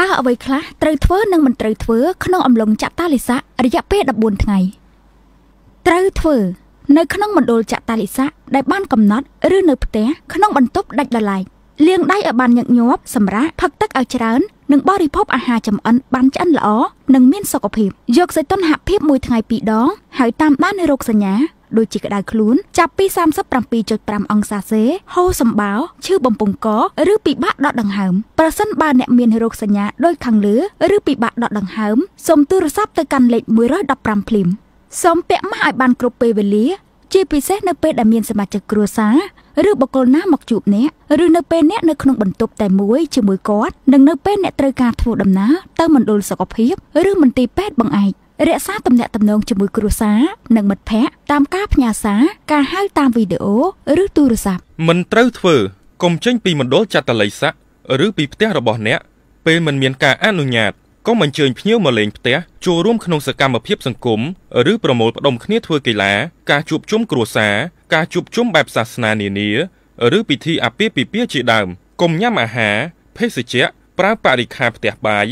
តើអ្វីខ្លះត្រូវធ្វើនិងមិនត្រូវធ្វើក្នុង អំឡុងចាក់តាលិស័ករយៈពេល14ថ្ងៃត្រូវធ្វើនៅ ក្នុងមណ្ឌលចាក់តាលិស័កដែលបានកំណត់ឬនៅផ្ទះក្នុងបន្ទប់ដាច់ដោយឡែកលាងដៃឲ្យបានញឹកញាប់សម្រាប់ផឹកទឹកឲ្យច្រើន និងបរិភោគអាហារចម្អិនបានឆ្អិនល្អនិងមានសុខភាព យកសីតុណ្ហភាពមួយថ្ងៃពីរដងហើយតាមដានរោគសញ្ញាដូចជាក្តៅខ្លួនចាប់ពី37.5អង្សាសេហូរសម្បោរឈឺបំពង់កឬពិបាកដកដង្ហើមប្រសិនបើអ្នកមានរោគសញ្ញាដូចខាងលើ ឬពិបាកដកដង្ហើមសូមទូរស័ព្ទទៅកាន់លេខ115ភ្លាមសូមពាក់ម៉ាស់ឲ្យបានគ្រប់ពេលវេលា ជាពិសេសនៅពេលដែលមានសមាជិកគ្រួសារឬបុគ្គលណាមកជួបអ្នកឬនៅពេលអ្នកនៅក្នុងបន្ទប់តែមួយជាមួយគាត់និងនៅពេលអ្នកត្រូវការធ្វើដំណើរទៅមណ្ឌលសុខភាព ឬ មន្ទីរពេទ្យបង្អែករក្សាទំនាក់ទំនងជាមួយគ្រួសារនិងមិត្តភ័ក្តិតាមការផ្ញើសារការហៅតាមវីដេអូឬទូរស័ព្ទមិនត្រូវធ្វើកុំចេញ ពីមណ្ឌលចាត់តល័យស័កឬពីផ្ទះរបស់អ្នកពេលមិនមានការអនុញ្ញាតកុំអញ្ជើញភ្ញៀវមកលេងផ្ទះចូលរួមក្នុងសកម្មភាពសង្គមឬប្រមូលផ្ដុំគ្នាធ្វើកីឡា ការជួបជុំគ្រួសារការជួបជុំបែបសាសនានានា ឬពិធីអាពាហ៍ពិពាហ៍ជាដើមកុំញ៉ាំអាហារភេសជ្ជៈប្រើបរិខាផ្ទះបាយ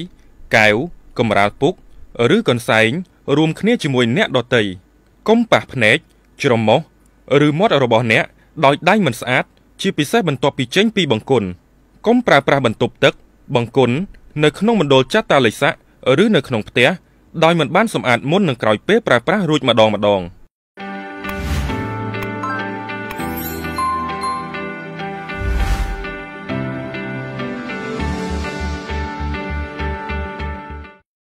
កែវកំរាលពុកឬកន្សែងរួមគ្នាជាមួយ អ្នកដតីកុំប៉ះភ្នែកច្រមុះឬមាត់របស់អ្នកដោយដៃមិនស្អាត ជាពិសេសបន្ទាប់ពីចេញពីបង្គន់កុំប្រើប្រាស់បន្ទប់ទឹក បង្គន់នៅក្នុងមណ្ឌលចាត់តាលិស័កឬនៅក្នុងផ្ទះដោយមិនបានសម្អាតមុននឹងក្រោយពេលប្រើប្រាស់រួចម្ដងម្ដង។